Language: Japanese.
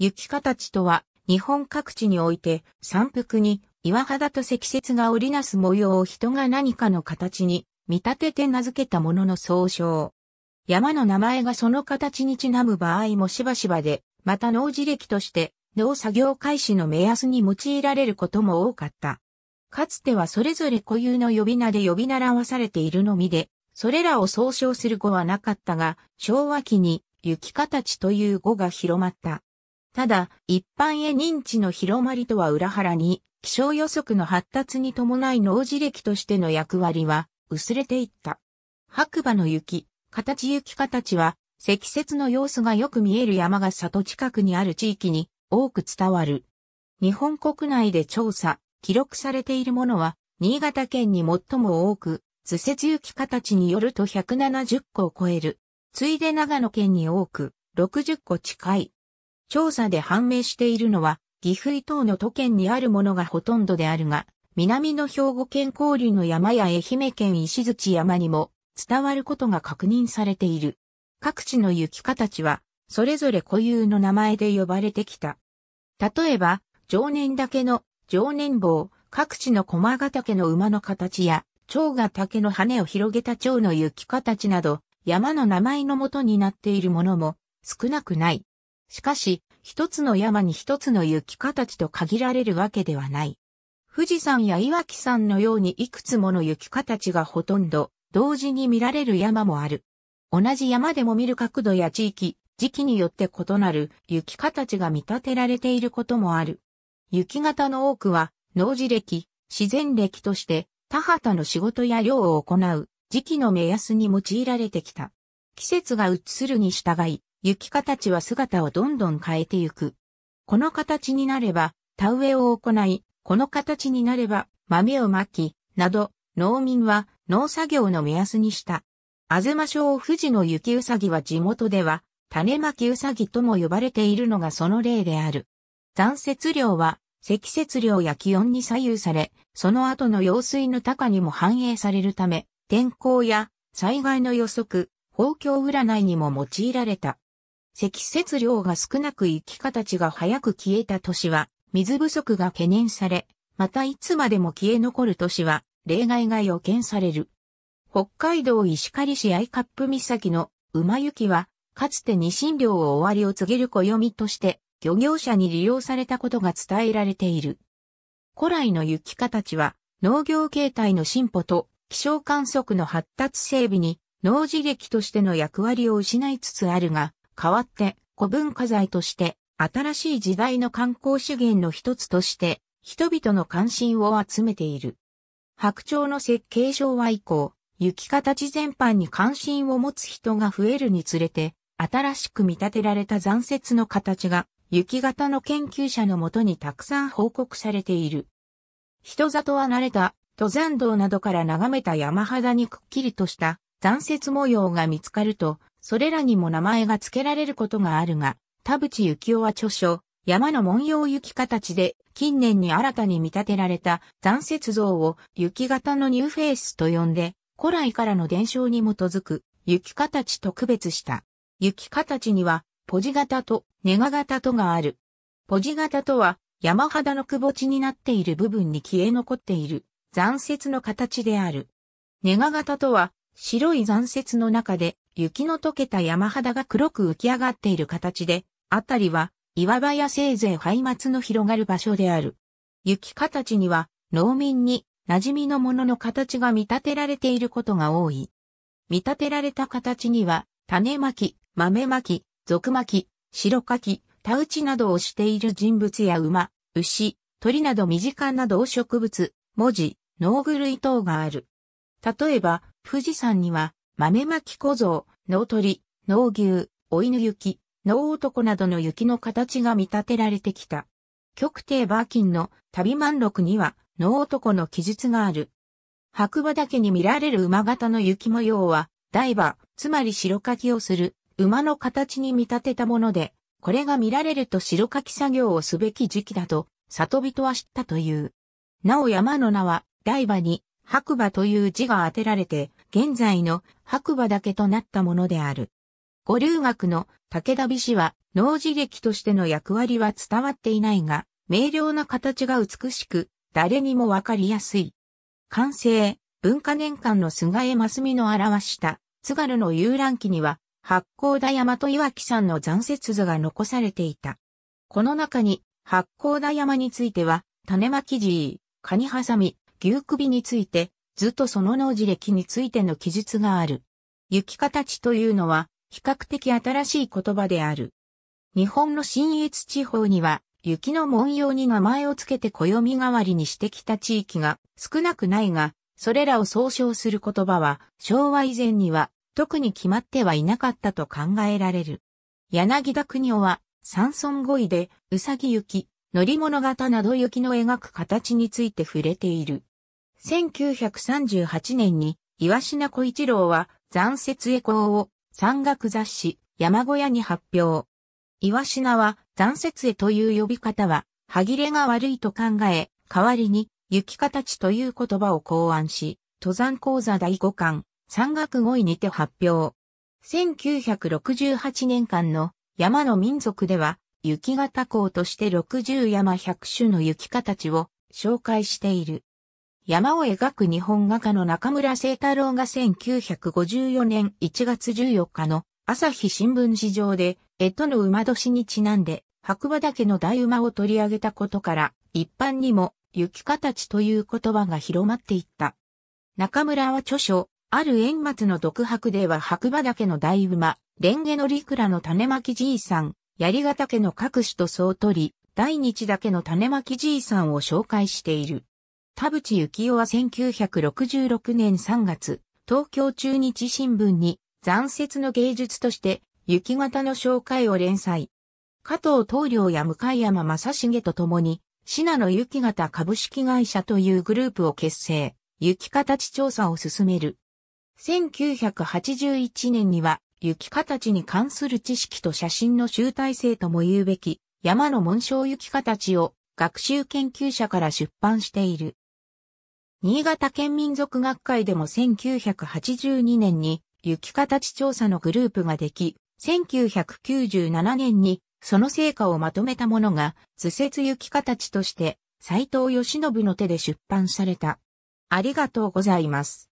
雪形とは、日本各地において、山腹に、岩肌と積雪が織りなす模様を人が何かの形に、見立てて名付けたものの総称。山の名前がその形にちなむ場合もしばしばで、また農事歴として、農作業開始の目安に用いられることも多かった。かつてはそれぞれ固有の呼び名で呼び習わされているのみで、それらを総称する語はなかったが、昭和期に雪形という語が広まった。ただ、一般へ認知の広まりとは裏腹に、気象予測の発達に伴い農事歴としての役割は、薄れていった。白馬の雪、形雪形は、積雪の様子がよく見える山が里近くにある地域に多く伝わる。日本国内で調査、記録されているものは、新潟県に最も多く、図雪雪形によると170個を超える。ついで長野県に多く、60個近い。調査で判明しているのは、岐阜伊東の都県にあるものがほとんどであるが、南の兵庫県交流の山や愛媛県石槌山にも伝わることが確認されている。各地の雪形は、それぞれ固有の名前で呼ばれてきた。例えば、常年岳の常年棒、各地の駒ヶ岳の馬の形や、蝶ヶ岳の羽を広げた蝶の雪形など、山の名前のもとになっているものも少なくない。しかし、一つの山に一つの雪形と限られるわけではない。富士山や岩木山のようにいくつもの雪形がほとんど同時に見られる山もある。同じ山でも見る角度や地域、時期によって異なる雪形が見立てられていることもある。雪形の多くは農事歴、自然歴として田畑の仕事や漁を行う時期の目安に用いられてきた。季節が移るに従い、雪形は姿をどんどん変えてゆく。この形になれば、田植えを行い、この形になれば、豆をまき、など、農民は農作業の目安にした。あずま小富士の雪うさぎは地元では、種まきうさぎとも呼ばれているのがその例である。残雪量は、積雪量や気温に左右され、その後の用水の高にも反映されるため、天候や災害の予測、法教占いにも用いられた。積雪量が少なく雪形が早く消えた都市は、水不足が懸念され、またいつまでも消え残る都市は、例外が予見される。北海道石狩市アイカップ岬の馬雪は、かつて二シ漁を終わりを告げる暦として、漁業者に利用されたことが伝えられている。古来の雪形は、農業形態の進歩と気象観測の発達整備に、農事劇としての役割を失いつつあるが、代わって古文化財として新しい時代の観光資源の一つとして人々の関心を集めている。白鳥の設計昭和以降、雪形全般に関心を持つ人が増えるにつれて、新しく見立てられた残雪の形が、雪形の研究者のもとにたくさん報告されている。人里は慣れた、登山道などから眺めた山肌にくっきりとした残雪模様が見つかると、それらにも名前が付けられることがあるが、田淵幸雄は著書、山の文様雪形で、近年に新たに見立てられた残雪像を雪型のニューフェイスと呼んで、古来からの伝承に基づく雪形と区別した。雪形には、ポジ型とネガ型とがある。ポジ型とは、山肌のくぼ地になっている部分に消え残っている残雪の形である。ネガ型とは、白い残雪の中で雪の溶けた山肌が黒く浮き上がっている形で、あたりは岩場やせいぜい灰末の広がる場所である。雪形には農民に馴染みのものの形が見立てられていることが多い。見立てられた形には、種まき、豆まき、俗まき、白かき、田打ちなどをしている人物や馬、牛、鳥など身近な動植物、文字、農具類等がある。例えば、富士山には豆まき小僧、脳鳥、農牛、追いぬ雪、脳男などの雪の形が見立てられてきた。極低バーキンの旅満録には脳男の記述がある。白馬岳に見られる馬型の雪模様は、大馬、つまり白かきをする馬の形に見立てたもので、これが見られると白かき作業をすべき時期だと、里人は知ったという。なお山の名は、大馬に白馬という字が当てられて、現在の白馬だけとなったものである。五留学の武田美氏は、農事歴としての役割は伝わっていないが、明瞭な形が美しく、誰にもわかりやすい。完成、文化年間の菅江真美の表した、津軽の遊覧記には、八甲田山と岩木山の残雪図が残されていた。この中に、八甲田山については、種まき蟹カニハ牛首について、図とその農事歴についての記述がある。雪形というのは比較的新しい言葉である。日本の新越地方には雪の文様に名前を付けて暦代わりにしてきた地域が少なくないが、それらを総称する言葉は昭和以前には特に決まってはいなかったと考えられる。柳田国夫は山村語彙でうさぎ雪、乗り物型など雪の描く形について触れている。1938年に岩品小一郎は残雪絵稿を山岳雑誌山小屋に発表。岩品は残雪絵という呼び方は歯切れが悪いと考え、代わりに雪形という言葉を考案し、登山講座第5巻、山岳語彙にて発表。1968年間の山の民族では、雪形校として60山100種の雪形を紹介している。山を描く日本画家の中村聖太郎が1954年1月14日の朝日新聞市場で、江戸の馬年にちなんで、白馬岳の大馬を取り上げたことから、一般にも、雪形という言葉が広まっていった。中村は著書、ある円末の独白では白馬岳の大馬、レンゲのリクラの種まきじいさん、槍ヶ岳の各種と総取り、大日岳の種まきじいさんを紹介している。田淵幸雄は1966年3月、東京中日新聞に残雪の芸術として雪型の紹介を連載。加藤東良や向山正重と共に、信濃雪型株式会社というグループを結成、雪形調査を進める。1981年には、雪形に関する知識と写真の集大成とも言うべき、山の紋章雪形を学習研究者から出版している。新潟県民族学会でも1982年に雪形調査のグループができ、1997年にその成果をまとめたものが図説雪形として斎藤義信の手で出版された。ありがとうございます。